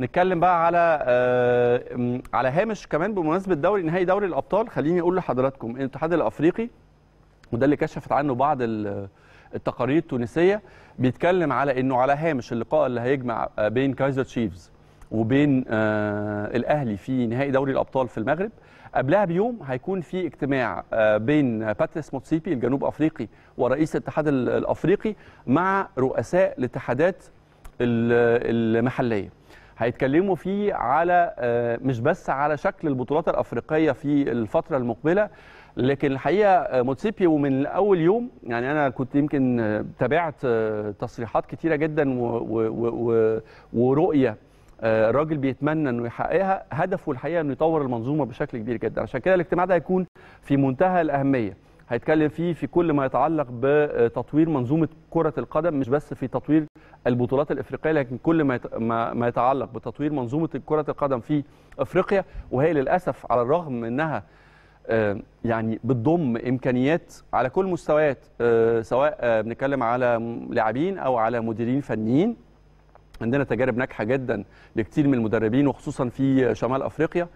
نتكلم بقى على آه على هامش كمان بمناسبه دوري نهائي دوري الابطال خليني اقول لحضراتكم الاتحاد الافريقي وده اللي كشفت عنه بعض التقارير التونسيه بيتكلم على انه على هامش اللقاء اللي هيجمع آه، بين كايزر تشيفز وبين آه الاهلي في نهائي دوري الابطال في المغرب قبلها بيوم هيكون في اجتماع آه بين باتريس موتسيبي الجنوب افريقي ورئيس الاتحاد الافريقي مع رؤساء الاتحادات المحليه هيتكلموا فيه على آه، مش بس على شكل البطولات الافريقيه في الفتره المقبله لكن الحقيقه آه، موتسيبيو من اول يوم يعني انا كنت يمكن آه، تابعت تصريحات كتيره جدا ورؤيه الراجل بيتمنى انه يحققها هدفه الحقيقه انه يطور المنظومه بشكل كبير جدا عشان كده الاجتماع ده هيكون في منتهى الاهميه هيتكلم فيه في كل ما يتعلق بتطوير منظومه كره القدم مش بس في تطوير البطولات الافريقيه لكن كل ما ما يتعلق بتطوير منظومه كره القدم في افريقيا وهي للاسف على الرغم من انها آه، يعني بتضم امكانيات على كل مستويات آه، سواء آه، بنتكلم على لاعبين او على مديرين فنيين عندنا تجارب ناجحه جدا لكثير من المدربين وخصوصا في شمال افريقيا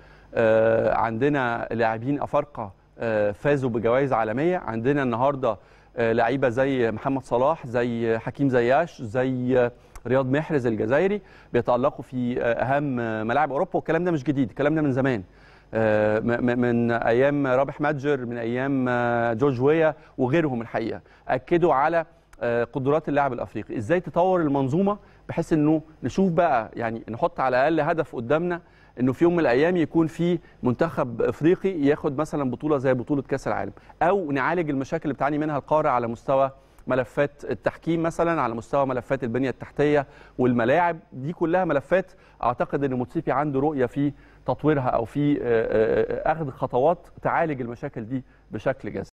عندنا لاعبين افارقه آه، فازوا بجوائز عالميه عندنا النهارده آه، لعيبه زي محمد صلاح زي حكيم زياش زي رياض محرز الجزائري بيتالقوا في آه، اهم ملاعب اوروبا والكلام ده مش جديد الكلام ده من زمان من ايام رابح متجر من ايام جورج ويا وغيرهم الحقيقه اكدوا على آه، قدرات اللاعب الافريقي ازاي تطور المنظومه بحيث انه نشوف بقى يعني نحط على الاقل هدف قدامنا انه في يوم من الايام يكون في منتخب افريقي ياخد مثلا بطوله زي بطوله كاس العالم او نعالج المشاكل اللي بتعاني منها القاره على مستوى ملفات التحكيم مثلا على مستوى ملفات البنيه التحتيه والملاعب دي كلها ملفات اعتقد ان موتسيبي عنده رؤيه في تطويرها او في آه، آه، اخذ خطوات تعالج المشاكل دي بشكل جذري